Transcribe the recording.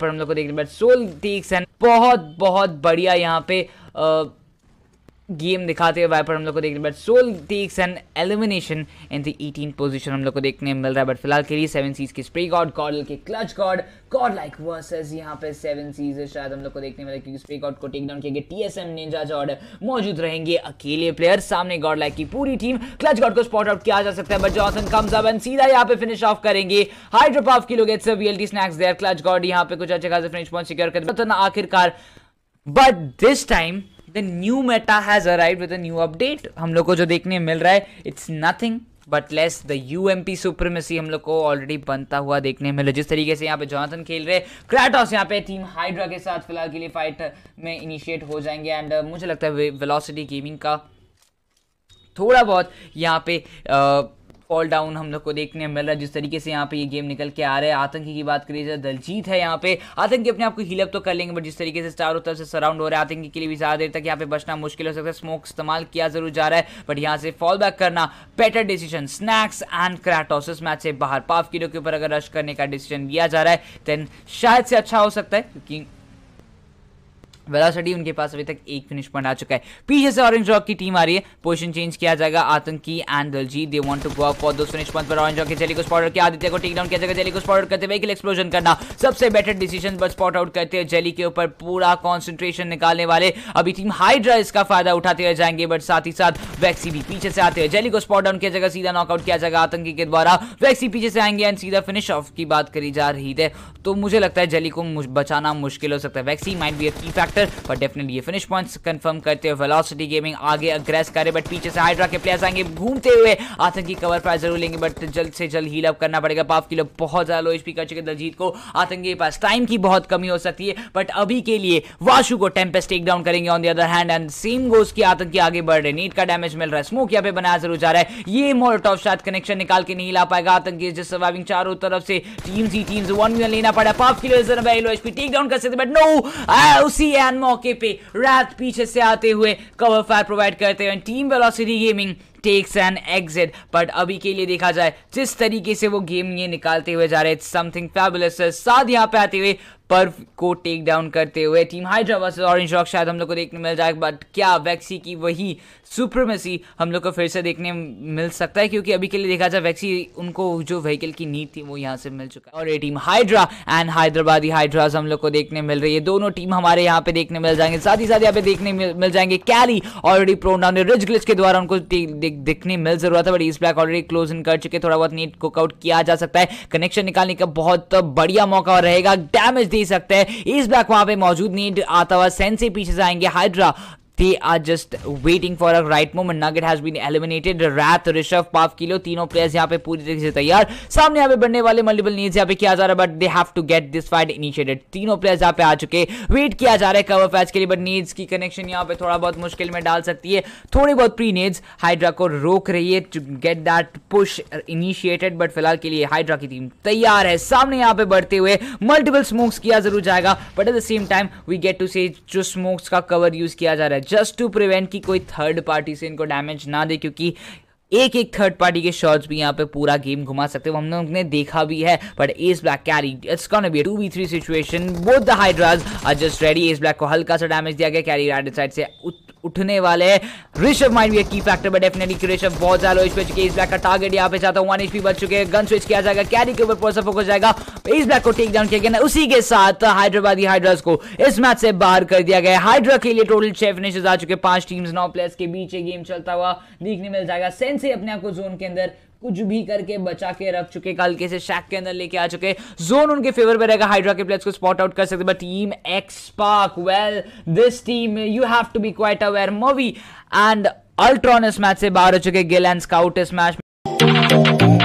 पर हम लोग को देखने बट सोल टीक्स एंड बहुत बहुत बढ़िया यहाँ पे आ, गेम दिखाते हुए वाइपर हम लोग को देखने but Soul takes an elimination in the eighteen position हम लोग को देखने मिल रहा है बट फिलहाल के लिए सेवन सीज के स्प्रे गॉड गॉडल के clutch god god like versus यहाँ पे सेवन सीज शायद हम लोग को देखने मिला क्योंकि स्प्रे गॉड को टेक डाउन किया गया टी एस एम निंजा जॉर्ड मौजूद रहेंगे अकेले प्लेयर सामने गॉड लाइक की पूरी टीम क्लच गॉड को स्पॉट आउट किया जा सकता है but Johnson comes up and सीधा यहाँ पे फिनिश ऑफ करेंगे हाइड्रोपाफ की लोग it's VLT snax there clutch god यहाँ पे कुछ अच्छे खास फिनिश पॉइंट सिक्योर कर आखिरकार but this time the new meta has arrive with new update हम लोग को जो देखने मिल रहा है it's nothing but less the U M P supremacy हम लोग को ऑलरेडी बनता हुआ देखने मिले जिस तरीके से यहाँ पे जॉनसन खेल रहे क्रैटॉस यहाँ पे टीम हाइड्रा के साथ फिलहाल के लिए फाइट में इनिशिएट हो जाएंगे एंड uh, मुझे लगता है वेलोसिटी गेमिंग का थोड़ा बहुत यहाँ पे uh, फॉल डाउन हम लोग को देखने मिल रहा है जिस तरीके से यहाँ पे ये गेम निकल के आ रहा है आतंकी की बात करिए दलजीत है यहाँ पे आतंकी अपने आप को हीलअप तो कर लेंगे बट जिस तरीके से चारों तरफ से सराउंड हो रहा है आतंकी के लिए भी ज़्यादा देर तक यहाँ पे बचना मुश्किल हो सकता है स्मोक इस्तेमाल किया जरूर जा रहा है बट यहाँ से फॉल बैक करना better decision snax and Kratos match से बाहर पाफ किलो के ऊपर अगर रश करने का डिसीजन लिया जा रहा है देन शायद से अच्छा हो सकता है क्योंकि वेलासिटी उनके पास अभी तक एक फिनिश पॉइंट आ चुका है पीछे से ऑरेंज रॉक की टीम आ रही है पोजीशन चेंज किया जाएगा आतंकी and Daljeet they want to go for दो फिनिश पॉइंट पर ऑरेंज रॉक के चेली को स्पॉट आउट किया आदित्य को टेक डाउन किया जाएगा जेली को स्पॉट आउट करते हुए एक्सप्लोजन करना सबसे बेटर डिसीजन बस स्पॉट आउट करते हुए जेली के ऊपर पूरा कॉन्सेंट्रेशन निकालने वाले अभी टीम हाइड्रा इसका फायदा उठाते हुए जाएंगे बट साथ ही साथ वैक्सी भी पीछे से आते हुए जेली को स्पॉट डाउन किया जाएगा सीधा नॉकआउट किया जाएगा आतंकी के द्वारा वैक्सी पीछे से आएंगे एंड सीधा फिनिश ऑफ की बात करी जा रही है तो मुझे लगता है जेली को बचाना मुश्किल हो सकता है वैक्सी might be a key factor actor पर डेफिनेटली ये फिनिश पॉइंट्स कंफर्म करते हुए वेलोसिटी गेमिंग आगे अग्रेस करे बट पीछे से हाइड्रा के प्लेयर्स आएंगे घूमते हुए आतंकी कवर पर जरूर लेंगे बट जल्द से जल्द हील अप करना पड़ेगा पाफ किलो बहुत ज्यादा लो एचपी कर चुके दलजीत को आतंकी के पास टाइम की बहुत कमी हो सकती है बट अभी के लिए वाशु को टेम्पेस्ट टेक डाउन करेंगे on the other hand and same goes की आतंकी आगे बढ़ रहे नीट का डैमेज मिल रहा है स्मोक यहाँ पे बनाया जरूर जा रहा है ये मोलटॉप शायद कनेक्शन निकाल के नहीं ला पाएगा आतंकी जिस सर्वाइविंग चारों तरफ से टीम्स ही टीम्स वन लेना पड़ा पाफ किलो टेक डाउन कर सकते बट नो उसी कैन मौके पे रात पीछे से आते हुए कवर फायर प्रोवाइड करते हैं team velocity gaming takes an exit but अभी के लिए देखा जाए जिस तरीके से वो गेम ये निकालते हुए जा रहे हैं समथिंग फैबुलस साथ यहाँ पे आते हुए पर को टेक डाउन करते हुए team Hydra versus orange rock शायद हम लोग को देखने मिल जाए बट क्या वैक्सी की वही सुप्रमेसी हम लोग को फिर से देखने मिल सकता है क्योंकि अभी के लिए देखा जाए वैक्सी उनको जो व्हीकल की नीड थी वो यहाँ से मिल चुका है और ये टीम हाइड्रा एंड हैदराबादी हाइड्राज हम लोग को देखने मिल रही है दोनों टीम हमारे यहाँ पे देखने मिल जाएंगे साथ ही साथ यहाँ पे देखने मिल जाएंगे carry already down ridge glitch के द्वारा उनको दिखने मिल जरूरत है बट इस ब्लैक ऑलरेडी क्लोज इन कर चुके थोड़ा बहुत नीट कुकआउट किया जा सकता है कनेक्शन निकालने का बहुत बढ़िया मौका रहेगा डैमेज जीत नहीं सकते इस बैक वहां पे मौजूद नहीं आता हुआ सेन से पीछे से आएंगे Hydra They are just waiting for a right moment. Nugget has been eliminated. Rath, Rishabh, Pavkilo, तीनों प्लेयर्स यहाँ पे पूरी तरीके से तैयार सामने यहाँ पे बनने वाले मल्टीपल नीड्स यहाँ पे किया जा रहा है but they have to get this fight initiated तीनों प्लेयर्स यहाँ पे आ चुके वेट किया जा रहा है कवर फैच के लिए बट नीड्स की कनेक्शन यहाँ पे थोड़ा बहुत मुश्किल में डाल सकती है थोड़ी बहुत प्री नीड्स हाइड्रा को रोक रही है to get that push initiated but फिलहाल के लिए हाइड्रा की टीम तैयार है सामने यहाँ पे बढ़ते हुए मल्टीपल स्मोक्स किया जरूर जाएगा but at the same time we get to see जो स्मोक्स का कवर यूज किया जा रहा है जस्ट टू प्रिवेंट कि कोई थर्ड पार्टी से इनको डैमेज ना दे क्योंकि एक एक थर्ड पार्टी के शॉट्स भी यहाँ पे पूरा गेम घुमा सकते हैं हम ने देखा भी है but S black carry it's con be two v three situation both the Hydras are just ready S black को हल्का सा डैमेज दिया गया कैरी राइट साइड से उठने वाले ऋषभ माइंड भी एक की फैक्टर बट डेफिनेटली ऋषभ बहुत ज्यादा इस पे इस ब्लैक का टारगेट यहाँ पे चाहता हूँ वन एचपी बच चुके हैं गन स्विच किया जाएगा कैरी के ऊपर पूरा फोकस जाएगा इस बैक को टेक डाउन किया गया उसी के साथ हैदराबादी हाइड्रास को इस मैच से बाहर कर दिया गया हाइड्रा के लिए टोटल छह फिनिशेज आ चुके पांच टीम्स नौ प्लेयर्स के बीच ये गेम चलता हुआ देखने मिल जाएगा सेंसे अपने आप को जोन के अंदर कुछ भी करके बचा के रख चुके कल के शैक के अंदर लेके आ चुके जोन उनके फेवर में रहेगा हाइड्रा के प्लेयर्स को स्पॉट आउट कर सकते बट टीम एक्सपाक well this team you have to be quite aware मोवी एंड अल्ट्रॉन इस मैच से बाहर हो चुके गिल एंड स्काउट इस मैच में